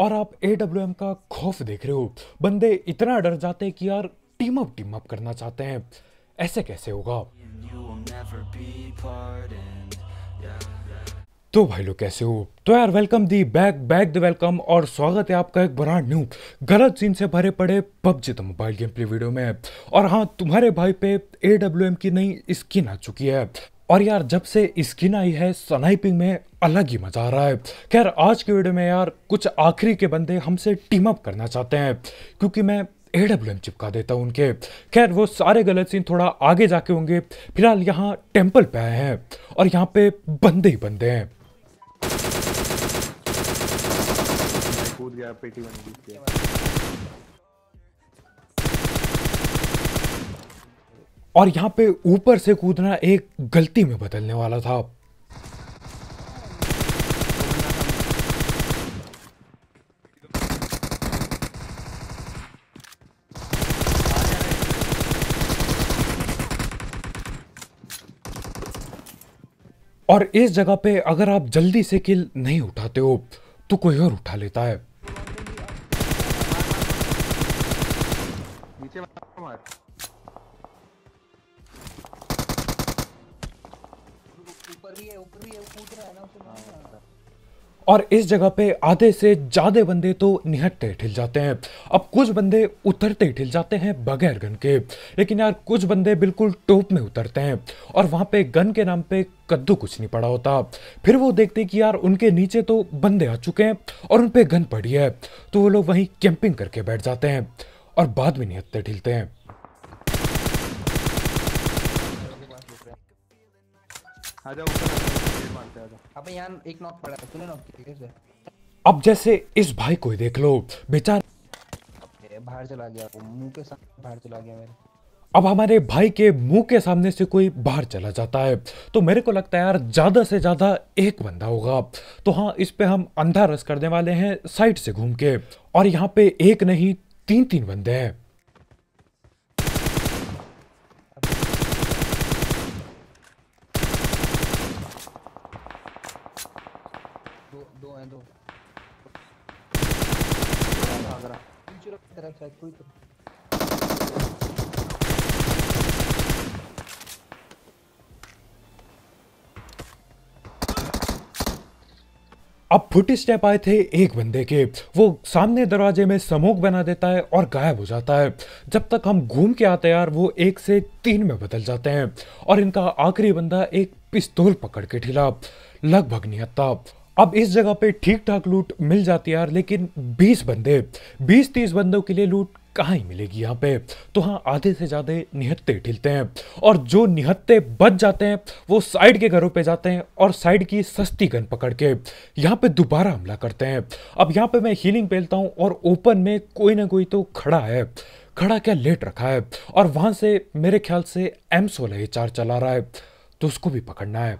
और आप ए W M का खौफ देख रहे हो बंदे इतना डर जाते हैं कि यार टीम अप टीम अप करना चाहते हैं ऐसे कैसे होगा तो भाई लोग कैसे हो तो यार welcome the back back the welcome और स्वागत है आपका एक बड़ा न्यू गलत सीन से भरे पड़े PUBG the mobile game play video में और हाँ तुम्हारे भाई पे ए डब्ल्यू एम की नई स्किन आ चुकी है और यार जब से स्किन आई है स्नाइपिंग में अलग ही मजा आ रहा है खैर आज के वीडियो में यार कुछ आखिरी के बंदे हमसे टीम अप करना चाहते हैं क्योंकि मैं ए डब्ल्यू एम चिपका देता हूँ उनके खैर वो सारे गलत सीन थोड़ा आगे जाके होंगे फिलहाल यहाँ टेम्पल पे आए हैं और यहाँ पे बंदे ही बंदे हैं कूद गया पेटी और यहाँ पे ऊपर से कूदना एक गलती में बदलने वाला था और इस जगह पे अगर आप जल्दी से किल नहीं उठाते हो तो कोई और उठा लेता है और इस जगह पे आधे से ज़्यादा बंदे तो निहटते ठिल जाते हैं अब कुछ बंदे उतरते ठिल जाते हैं बगैर गन के लेकिन यार कुछ बंदे बिल्कुल टोप में उतरते हैं और वहाँ पे गन के नाम पे कद्दू कुछ नहीं पड़ा होता फिर वो देखते कि यार उनके नीचे तो बंदे आ चुके हैं और उन गन पड़ी है तो वो लोग वहीं कैंपिंग करके बैठ जाते हैं और बाद में निहत्ते ढिलते हैं आ जाओ अब जैसे इस भाई को देख लो बेचार बाहर चला गया मुंह के बाहर चला गया मेरे अब हमारे भाई के मुंह के सामने से कोई बाहर चला जाता है तो मेरे को लगता है यार ज़्यादा से ज़्यादा एक बंदा होगा तो हाँ इस पे हम अंधा रस करने वाले हैं साइड से घूम के और यहाँ पे एक नहीं तीन तीन बंदे हैं अब फुट स्टेप आए थे एक बंदे के वो सामने दरवाजे में समोक बना देता है और गायब हो जाता है जब तक हम घूम के आते यार वो एक से तीन में बदल जाते हैं और इनका आखिरी बंदा एक पिस्तौल पकड़ के ठिला लगभग आता अब इस जगह पे ठीक ठाक लूट मिल जाती है यार लेकिन 20 बंदे 20-30 बंदों के लिए लूट कहाँ ही मिलेगी यहाँ पे तो हाँ आधे से ज़्यादा निहत्ते ठिलते हैं और जो निहत्ते बच जाते हैं वो साइड के घरों पे जाते हैं और साइड की सस्ती गन पकड़ के यहाँ पे दोबारा हमला करते हैं अब यहाँ पे मैं हीलिंग पहलता हूँ और ओपन में कोई ना कोई तो खड़ा है खड़ा क्या लेट रखा है और वहाँ से मेरे ख्याल से एम सोलह चार चला रहा है तो उसको भी पकड़ना है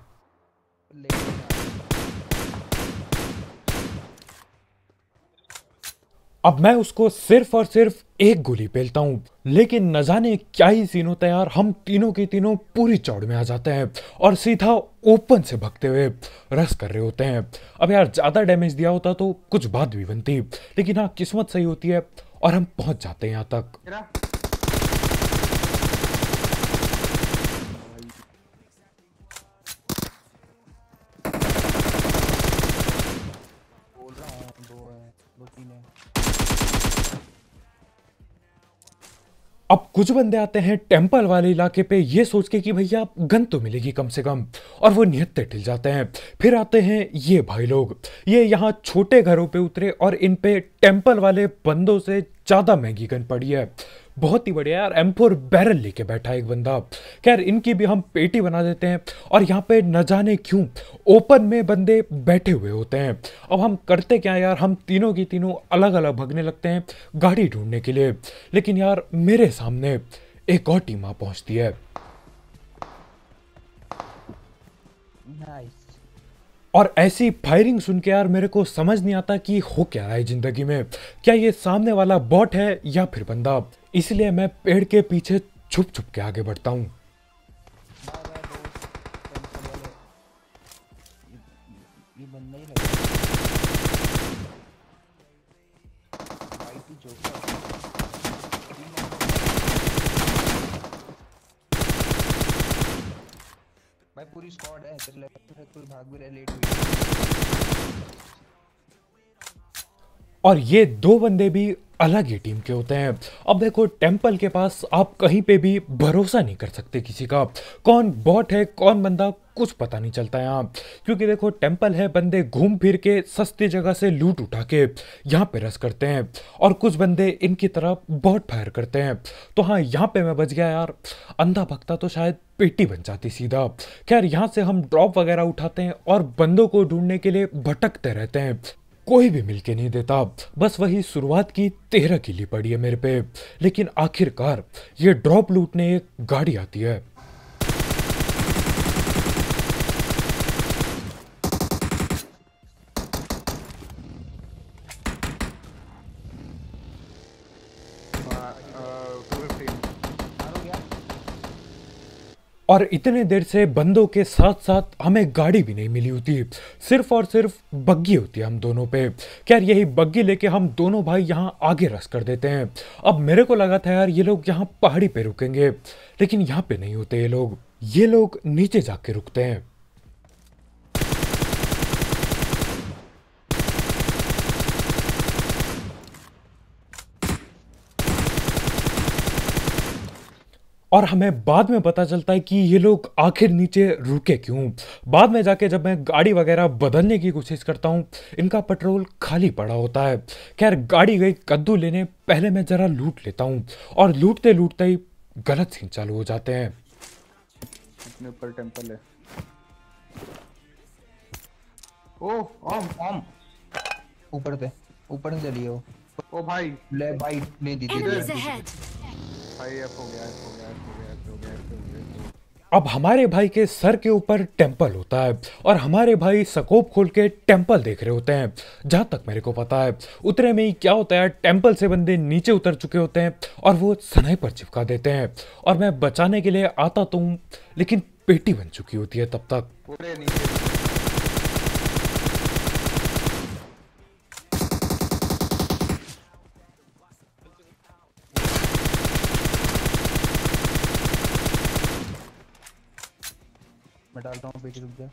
अब मैं उसको सिर्फ और सिर्फ एक गोली पेलता हूँ लेकिन न जाने क्या ही सीनों तैयार हम तीनों के तीनों पूरी चौड़ में आ जाते हैं और सीधा ओपन से भगते हुए रस कर रहे होते हैं अब यार ज़्यादा डैमेज दिया होता तो कुछ बात भी बनती लेकिन हाँ किस्मत सही होती है और हम पहुंच जाते हैं यहाँ तक बोल रहा दो है दो तीन है अब कुछ बंदे आते हैं टेम्पल वाले इलाके पे ये सोच के कि भैया गन तो मिलेगी कम से कम और वो निहत्ते टिल जाते हैं फिर आते हैं ये भाई लोग ये यहाँ छोटे घरों पे उतरे और इन पे टेम्पल वाले बंदों से ज़्यादा महंगी गन पड़ी है बहुत ही बढ़िया यार फोर बैरल लेके बैठा है एक बंदा खैर इनकी भी हम पेटी बना देते हैं और यहाँ पे न जाने क्यों ओपन में बंदे बैठे हुए होते हैं अब हम करते क्या यार हम तीनों की तीनों अलग अलग भगने लगते हैं गाड़ी ढूंढने के लिए लेकिन यार मेरे सामने एक और टीम आ पहुंचती है और ऐसी फायरिंग सुन के यार मेरे को समझ नहीं आता कि हो क्या रहा है ज़िंदगी में क्या ये सामने वाला बॉट है या फिर बंदा इसलिए मैं पेड़ के पीछे छुप छुप के आगे बढ़ता हूँ भाई पूरी स्क्वाड है तेरे लेफ्ट कोई भाग भी रहा लेट हुई और ये दो बंदे भी अलग ही टीम के होते हैं अब देखो टेम्पल के पास आप कहीं पे भी भरोसा नहीं कर सकते किसी का कौन बॉट है कौन बंदा कुछ पता नहीं चलता यहाँ क्योंकि देखो टेम्पल है बंदे घूम फिर के सस्ती जगह से लूट उठा के यहाँ पे रस करते हैं और कुछ बंदे इनकी तरफ बहुत फायर करते हैं तो हाँ यहाँ पे मैं बच गया यार अंधा भक्ता तो शायद पेटी बन जाती सीधा खैर यहाँ से हम ड्रॉप वगैरह उठाते हैं और बंदों को ढूंढने के लिए भटकते रहते हैं कोई भी मिलके नहीं देता बस वही शुरुआत की तेरह किली पड़ी है मेरे पे लेकिन आखिरकार ये ड्रॉप लूटने एक गाड़ी आती है और इतने देर से बंदों के साथ साथ हमें गाड़ी भी नहीं मिली होती सिर्फ और सिर्फ बग्गी होती है हम दोनों पे खैर यही बग्गी लेके हम दोनों भाई यहाँ आगे रस कर देते हैं अब मेरे को लगा था यार ये लोग यहाँ पहाड़ी पे रुकेंगे लेकिन यहाँ पे नहीं होते ये लोग ये लोग नीचे जाके रुकते हैं और हमें बाद में पता चलता है कि ये लोग आखिर नीचे रुके क्यों बाद में जाके जब मैं गाड़ी वगैरह बदलने की कोशिश करता हूँ इनका पेट्रोल खाली पड़ा होता है खैर गाड़ी गई कद्दू लेने पहले मैं ज़रा लूट लेता हूँ और लूटते लूटते ही गलत सीन चालू हो जाते हैं अपने ऊपर टेंपल है ओ ओम ओम ऊपर से ऊपर से चलिए ओ भाई ले भाई ने दी दी अब हमारे भाई के सर के ऊपर टेम्पल होता है और हमारे भाई सकोप खोल के टेम्पल देख रहे होते हैं जहाँ तक मेरे को पता है उतरे में ही क्या होता है टेम्पल से बंदे नीचे उतर चुके होते हैं और वो सनाई पर चिपका देते हैं और मैं बचाने के लिए आता तो हूँ लेकिन पेटी बन चुकी होती है तब तक डालता हूँ पीटी रुक जा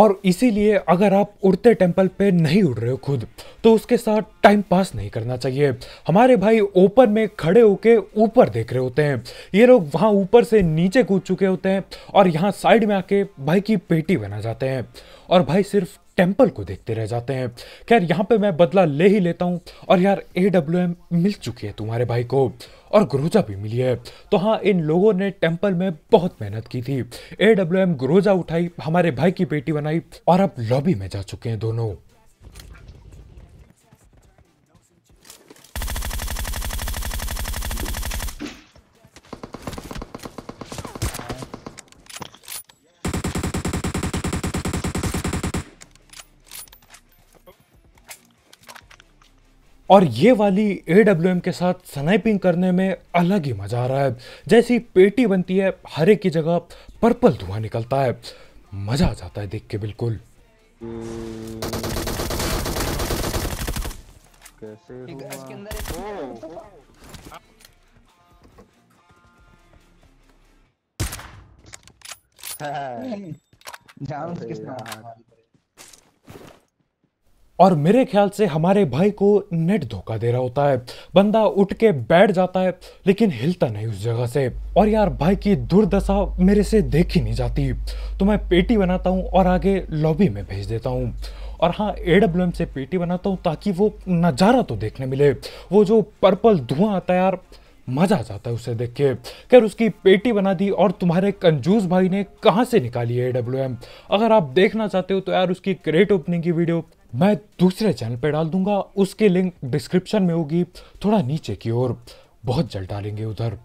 और इसीलिए अगर आप उड़ते टेंपल पे नहीं उड़ रहे हो खुद तो उसके साथ टाइम पास नहीं करना चाहिए हमारे भाई ओपन में खड़े होके ऊपर देख रहे होते हैं ये लोग वहाँ ऊपर से नीचे कूद चुके होते हैं और यहाँ साइड में आके भाई की पेटी बना जाते हैं और भाई सिर्फ टेंपल को देखते रह जाते हैं खैर यहाँ पर मैं बदला ले ही लेता हूँ और यार ए मिल चुकी है तुम्हारे भाई को और ग्रोजा भी मिली है तो हाँ इन लोगों ने टेम्पल में बहुत मेहनत की थी ए डब्ल्यू एम ग्रोजा उठाई हमारे भाई की बेटी बनाई और अब लॉबी में जा चुके हैं दोनों और ये वाली ए के साथ स्नाइपिंग करने में अलग ही मज़ा आ रहा है जैसी पेटी बनती है हरे की जगह पर्पल धुआं निकलता है मज़ा आ जाता है देख के बिल्कुल कैसे और मेरे ख्याल से हमारे भाई को नेट धोखा दे रहा होता है बंदा उठ के बैठ जाता है लेकिन हिलता नहीं उस जगह से और यार भाई की दुर्दशा मेरे से देखी नहीं जाती तो मैं पेटी बनाता हूँ और आगे लॉबी में भेज देता हूँ और हाँ ए डब्ल्यू एम से पेटी बनाता हूँ ताकि वो नज़ारा तो देखने मिले वो जो पर्पल धुआं आता है यार मज़ा आ जाता है उसे देख के खैर उसकी पेटी बना दी और तुम्हारे कंजूस भाई ने कहाँ से निकाली है ए डब्ल्यू एम अगर आप देखना चाहते हो तो यार उसकी क्रेट ओपनिंग की वीडियो मैं दूसरे चैनल पे डाल दूंगा उसकी लिंक डिस्क्रिप्शन में होगी थोड़ा नीचे की ओर बहुत जल डालेंगे उधर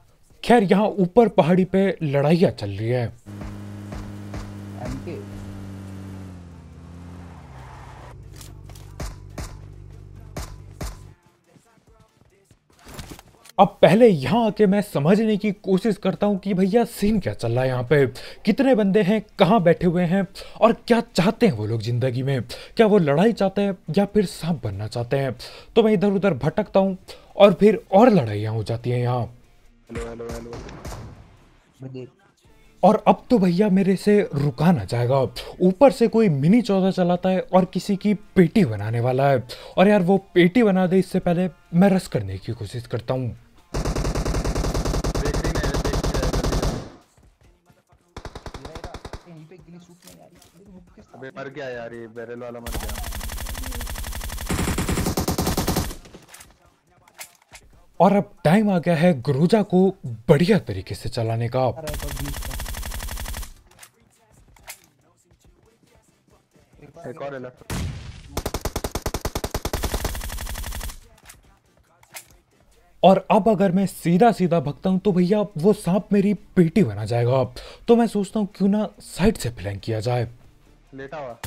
खैर यहाँ ऊपर पहाड़ी पे लड़ाइयाँ चल रही है अब पहले यहाँ आके मैं समझने की कोशिश करता हूँ कि भैया सीन क्या चल रहा है यहाँ पे कितने बंदे हैं कहाँ बैठे हुए हैं और क्या चाहते हैं वो लोग ज़िंदगी में क्या वो लड़ाई चाहते हैं या फिर सांप बनना चाहते हैं तो मैं इधर उधर भटकता हूँ और फिर और लड़ाइयाँ हो जाती हैं यहाँ और अब तो भैया मेरे से रुका ना जाएगा ऊपर से कोई मिनी चौदह चलाता है और किसी की पेटी बनाने वाला है और यार वो पेटी बना दे इससे पहले मैं रस करने की कोशिश करता हूँ मर गया यार ये बैरल वाला मर गया और अब टाइम आ गया है गुरुजा को बढ़िया तरीके से चलाने का तो और अब अगर मैं सीधा सीधा भगता हूं तो भैया वो सांप मेरी पेटी बना जाएगा तो मैं सोचता हूँ क्यों ना साइड से फ्लैंक किया जाए लेटा हुआ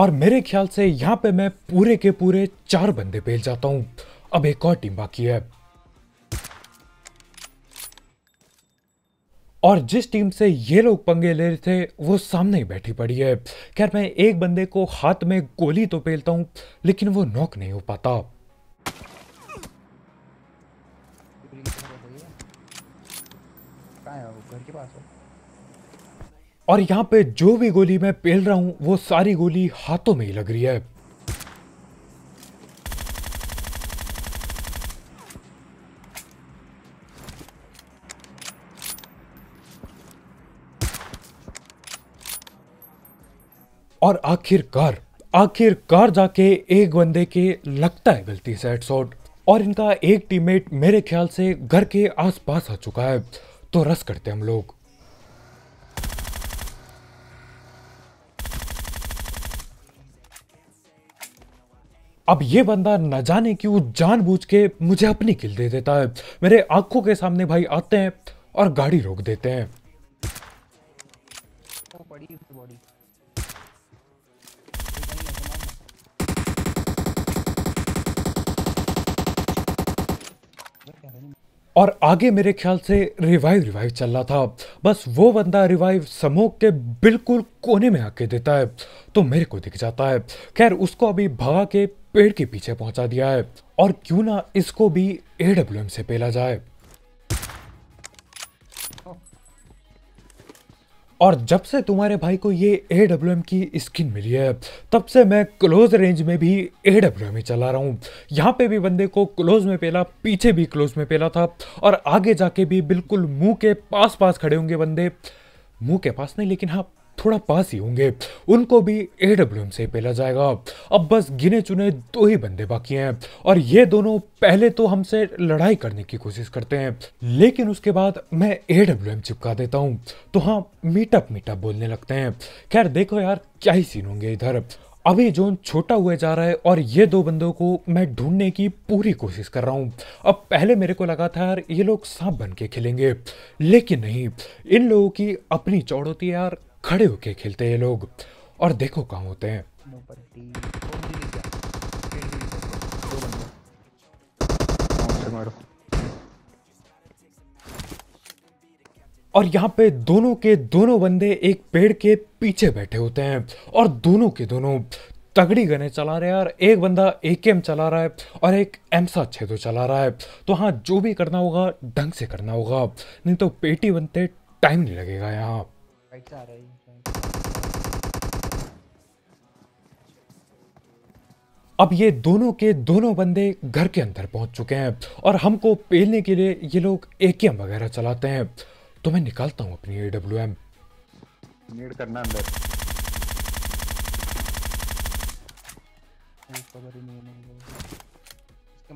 और मेरे ख्याल से यहाँ पे मैं पूरे के पूरे चार बंदे भेज जाता हूँ अब एक और टीम बाकी है और जिस टीम से ये लोग पंगे ले रहे थे वो सामने ही बैठी पड़ी है खैर मैं एक बंदे को हाथ में गोली तो पेलता हूँ लेकिन वो नॉक नहीं हो पाता और यहाँ पे जो भी गोली मैं पेल रहा हूँ वो सारी गोली हाथों में ही लग रही है और आखिरकार आखिरकार जाके एक बंदे के लगता है गलती से हेडशॉट और इनका एक टीममेट मेरे ख्याल से घर के आसपास आ चुका है तो रस करते हम लोग अब ये बंदा न जाने क्यों जानबूझ के मुझे अपनी किल दे देता है मेरे आंखों के सामने भाई आते हैं और गाड़ी रोक देते हैं और आगे मेरे ख्याल से रिवाइव रिवाइव चल रहा था बस वो बंदा रिवाइव समूह के बिल्कुल कोने में आके देता है तो मेरे को दिख जाता है खैर उसको अभी भगा के पेड़ के पीछे पहुंचा दिया है और क्यों ना इसको भी ए से पेला जाए और जब से तुम्हारे भाई को ये ए डब्ल्यू एम की स्किन मिली है तब से मैं क्लोज रेंज में भी ए डब्ल्यू एम ही चला रहा हूँ यहाँ पे भी बंदे को क्लोज में पेला पीछे भी क्लोज में पेला था और आगे जाके भी बिल्कुल मुंह के पास पास खड़े होंगे बंदे मुंह के पास नहीं लेकिन हाँ थोड़ा पास ही होंगे उनको भी ए से पहला जाएगा अब बस गिने चुने दो ही बंदे बाकी हैं और ये दोनों पहले तो हमसे लड़ाई करने की कोशिश करते हैं लेकिन उसके बाद मैं ए चिपका देता हूँ तो हाँ मीटअप मीटअप बोलने लगते हैं खैर देखो यार क्या ही सीन होंगे इधर अभी जोन छोटा हुए जा रहा है और ये दो बंदों को मैं ढूंढने की पूरी कोशिश कर रहा हूँ अब पहले मेरे को लगा था यार ये लोग सांप बन के खिलेंगे लेकिन नहीं इन लोगों की अपनी चौड़ होती है यार खड़े होके खेलते हैं ये लोग और देखो कहाँ होते हैं और यहाँ पे दोनों के दोनों बंदे एक पेड़ के पीछे बैठे होते हैं और दोनों के दोनों तगड़ी गने चला रहे हैं यार एक बंदा एक एम चला रहा है और एक एम सा छे दो चला रहा है तो हाँ जो भी करना होगा ढंग से करना होगा नहीं तो पेटी बनते टाइम नहीं लगेगा यहाँ right side आ रहा अब ये दोनों के दोनों बंदे घर के अंदर पहुंच चुके हैं और हमको पेलने के लिए ये लोग एकेएम वगैरह चलाते हैं तो मैं निकालता हूं अपनी एडब्ल्यूएम एम करना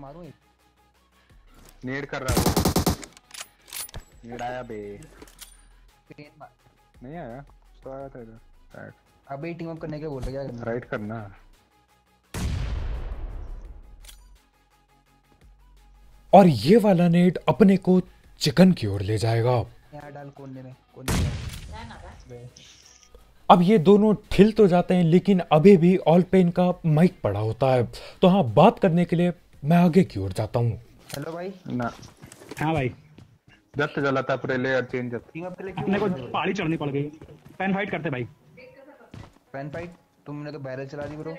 अंदर कर रहा हूँ आया बे नहीं आया कुछ तो आया था इधर राइट अबे टीम अप करने के बोल रहा क्या राइट करना और ये वाला नेट अपने को चिकन की ओर ले जाएगा यहाँ डाल कोने में कोने में अब ये दोनों ठिल तो जाते हैं लेकिन अभी भी ऑल पे इनका माइक पड़ा होता है तो हाँ बात करने के लिए मैं आगे की ओर जाता हूँ हेलो भाई ना हाँ भाई जत जला था पूरे लेयर चेंज अपने को पहाड़ी चढ़नी पड़ गई पेन फाइट करते भाई पेन फाइट तुमने तो बैरल चला दी ब्रो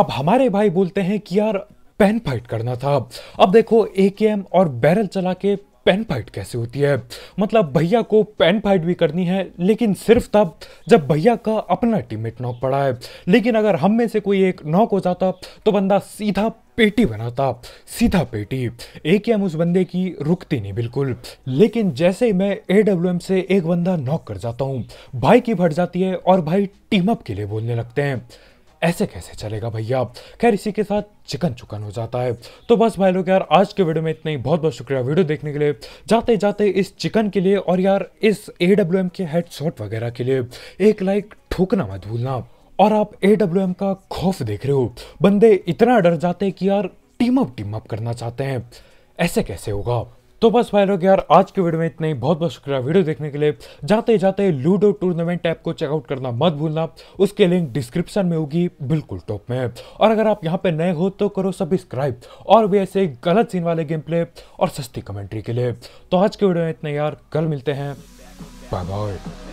अब हमारे भाई बोलते हैं कि यार पेन फाइट करना था अब देखो एकेएम और बैरल चला के पेन फाइट कैसे होती है मतलब भैया को पेन फाइट भी करनी है लेकिन सिर्फ तब जब भैया का अपना टीममेट नॉक पड़ा है लेकिन अगर हम में से कोई एक नॉक हो जाता तो बंदा सीधा पेटी बनाता सीधा पेटी एक एम उस बंदे की रुकती नहीं बिल्कुल लेकिन जैसे ही मैं ए डब्ल्यू एम से एक बंदा नॉक कर जाता हूँ भाई की फट जाती है और भाई टीम अप के लिए बोलने लगते हैं ऐसे कैसे चलेगा भैया खैर इसी के साथ चिकन चुकन हो जाता है तो बस भाई लोग यार आज के वीडियो में इतना ही बहुत बहुत शुक्रिया वीडियो देखने के लिए जाते जाते इस चिकन के लिए और यार इस ए डब्ल्यू एम के हेडशॉट वगैरह के लिए एक लाइक ठोकना मत भूलना और आप ए डब्ल्यू एम का खौफ देख रहे हो बंदे इतना डर जाते हैं कि यार टीम अप टीम अप करना चाहते हैं ऐसे कैसे होगा तो बस भाई लोग यार आज के वीडियो में इतना ही बहुत बहुत शुक्रिया वीडियो देखने के लिए जाते जाते लूडो टूर्नामेंट ऐप को चेकआउट करना मत भूलना उसके लिंक डिस्क्रिप्शन में होगी बिल्कुल टॉप में और अगर आप यहाँ पे नए हो तो करो सब्सक्राइब और भी ऐसे गलत सीन वाले गेम प्ले और सस्ती कमेंट्री के लिए तो आज के वीडियो में इतना यार कल मिलते हैं बाय बाय